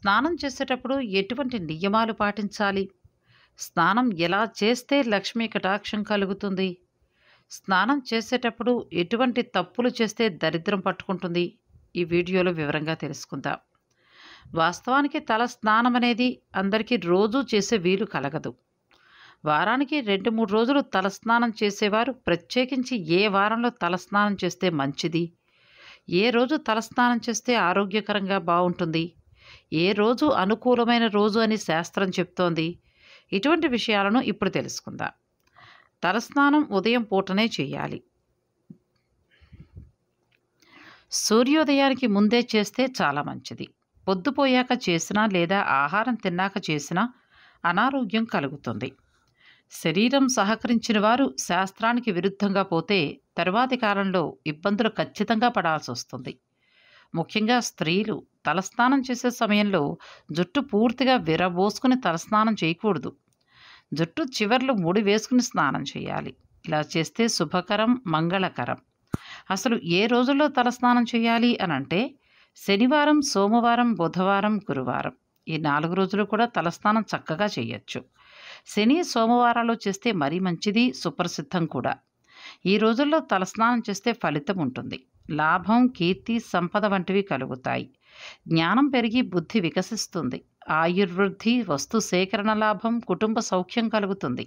స్నానం చేసేటప్పుడు ఎటువంటి నియమాలు పాటించాలి స్నానం ఎలా చేస్తే లక్ష్మీ కటాక్షం కలుగుతుంది స్నానం చేసేటప్పుడు ఎటువంటి తప్పులు చేస్తే దరిద్రం పట్టుకుంటుంది ఈ వీడియోలో వివరంగా తెలుసుకుందాం వాస్తవానికి తల స్నానం అనేది అందరికీ రోజూ చేసే వీలు కలగదు వారానికి రెండు మూడు రోజులు తలస్నానం చేసేవారు ప్రత్యేకించి ఏ వారంలో తలస్నానం చేస్తే మంచిది ఏ రోజు తలస్నానం చేస్తే ఆరోగ్యకరంగా బాగుంటుంది ఏ రోజు అనుకూలమైన రోజు అని శాస్త్రం చెప్తోంది ఇటువంటి విషయాలను ఇప్పుడు తెలుసుకుందాం తలస్నానం ఉదయం పూటనే చేయాలి సూర్యోదయానికి ముందే చేస్తే చాలా మంచిది పొద్దుపోయాక చేసినా లేదా ఆహారం తిన్నాక చేసినా అనారోగ్యం కలుగుతుంది శరీరం సహకరించిన వారు శాస్త్రానికి విరుద్ధంగా పోతే తరువాతి కాలంలో ఇబ్బందులు ఖచ్చితంగా పడాల్సి వస్తుంది ముఖ్యంగా స్త్రీలు తలస్నానం చేసే సమయంలో జుట్టు పూర్తిగా విరబోసుకుని తలస్నానం చేయకూడదు జుట్టు చివర్లు ముడి వేసుకుని స్నానం చేయాలి ఇలా చేస్తే శుభకరం మంగళకరం అసలు ఏ రోజుల్లో తలస్నానం చేయాలి అని అంటే శనివారం సోమవారం బుధవారం గురువారం ఈ నాలుగు రోజులు కూడా తలస్నానం చక్కగా చేయొచ్చు శని సోమవారాలు చేస్తే మరీ మంచిది సుప్రసిద్ధం కూడా ఈ రోజుల్లో తలస్నానం చేస్తే ఫలితం ఉంటుంది లాభం కీర్తి సంపద వంటివి కలుగుతాయి జ్ఞానం పెరిగి బుద్ధి వికసిస్తుంది ఆయుర్వృద్ధి వస్తు సేకరణ లాభం కుటుంబ సౌఖ్యం కలుగుతుంది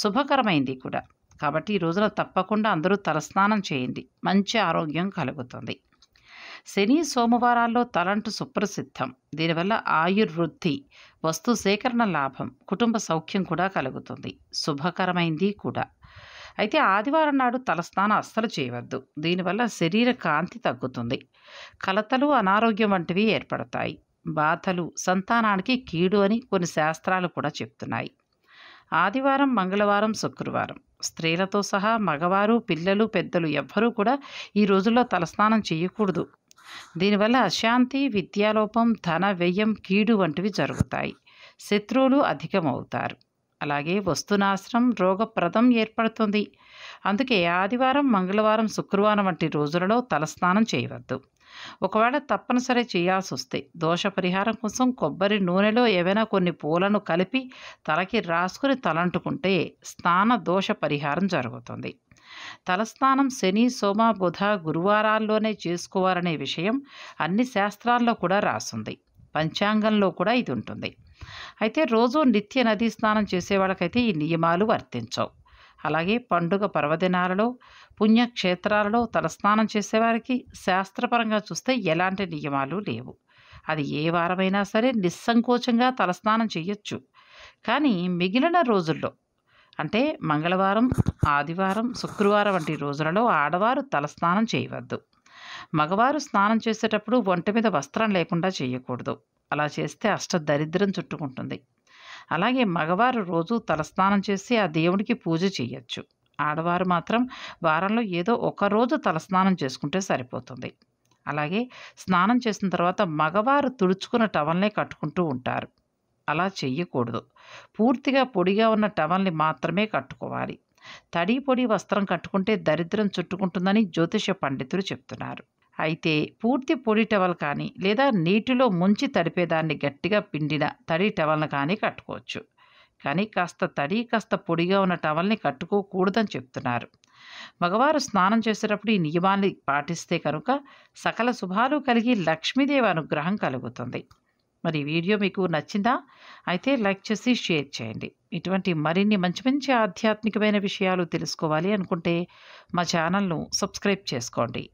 శుభకరమైంది కూడా కాబట్టి ఈ రోజున తప్పకుండా అందరూ తలస్నానం చేయండి మంచి ఆరోగ్యం కలుగుతుంది శని సోమవారాల్లో తలంటు సుప్రసిద్ధం దీనివల్ల ఆయుర్వృద్ధి వస్తు సేకరణ లాభం కుటుంబ సౌఖ్యం కూడా కలుగుతుంది శుభకరమైంది కూడా అయితే ఆదివారం నాడు తలస్నానం అస్సలు చేయవద్దు దీనివల్ల శరీర కాంతి తగ్గుతుంది కలతలు అనారోగ్యం వంటివి ఏర్పడతాయి బాధలు సంతానానికి కీడు అని కొన్ని శాస్త్రాలు కూడా చెప్తున్నాయి ఆదివారం మంగళవారం శుక్రవారం స్త్రీలతో సహా మగవారు పిల్లలు పెద్దలు ఎవ్వరూ కూడా ఈ రోజుల్లో తలస్నానం చేయకూడదు దీనివల్ల అశాంతి విద్యాలోపం ధన వ్యయం కీడు వంటివి జరుగుతాయి శత్రువులు అధికమవుతారు అలాగే వస్తునాశనం రోగప్రదం ఏర్పడుతుంది అందుకే ఆదివారం మంగళవారం శుక్రవారం వంటి రోజులలో తలస్నానం చేయవద్దు ఒకవేళ తప్పనిసరి చేయాల్సి వస్తే దోష పరిహారం కోసం కొబ్బరి నూనెలో ఏవైనా కొన్ని పూలను కలిపి తలకి రాసుకుని తలంటుకుంటే స్నాన దోష పరిహారం జరుగుతుంది తలస్నానం శని సోమ బుధ గురువారాల్లోనే చేసుకోవాలనే విషయం అన్ని శాస్త్రాల్లో కూడా రాసుంది పంచాంగంలో కూడా ఇది ఉంటుంది అయితే రోజు నిత్య నదీ స్నానం చేసేవాళ్ళకైతే ఈ నియమాలు వర్తించవు అలాగే పండుగ పర్వదినాలలో పుణ్యక్షేత్రాలలో తలస్నానం చేసేవారికి శాస్త్రపరంగా చూస్తే ఎలాంటి నియమాలు లేవు అది ఏ వారమైనా సరే నిస్సంకోచంగా తలస్నానం చేయొచ్చు కానీ మిగిలిన రోజుల్లో అంటే మంగళవారం ఆదివారం శుక్రవారం వంటి రోజులలో ఆడవారు తలస్నానం చేయవద్దు మగవారు స్నానం చేసేటప్పుడు ఒంటి మీద వస్త్రం లేకుండా చేయకూడదు అలా చేస్తే అష్ట దరిద్రం చుట్టుకుంటుంది అలాగే మగవారు రోజు తలస్నానం చేసి ఆ దేవుడికి పూజ చేయొచ్చు ఆడవారు మాత్రం వారంలో ఏదో ఒకరోజు తలస్నానం చేసుకుంటే సరిపోతుంది అలాగే స్నానం చేసిన తర్వాత మగవారు తుడుచుకున్న టవల్నే కట్టుకుంటూ ఉంటారు అలా చెయ్యకూడదు పూర్తిగా పొడిగా ఉన్న టవల్ని మాత్రమే కట్టుకోవాలి తడి పొడి వస్త్రం కట్టుకుంటే దరిద్రం చుట్టుకుంటుందని జ్యోతిష పండితులు చెప్తున్నారు అయితే పూర్తి పొడి టవల్ కానీ లేదా నీటిలో ముంచి తడిపేదాన్ని గట్టిగా పిండిన తడి టవల్ని కానీ కట్టుకోవచ్చు కానీ కాస్త తడి కాస్త పొడిగా ఉన్న టవల్ని కట్టుకోకూడదని చెప్తున్నారు మగవారు స్నానం చేసేటప్పుడు ఈ నియమాన్ని పాటిస్తే కనుక సకల శుభాలు కలిగి లక్ష్మీదేవి అనుగ్రహం కలుగుతుంది మరి వీడియో మీకు నచ్చిందా అయితే లైక్ చేసి షేర్ చేయండి ఇటువంటి మరిన్ని మంచి మంచి ఆధ్యాత్మికమైన విషయాలు తెలుసుకోవాలి అనుకుంటే మా ఛానల్ను సబ్స్క్రైబ్ చేసుకోండి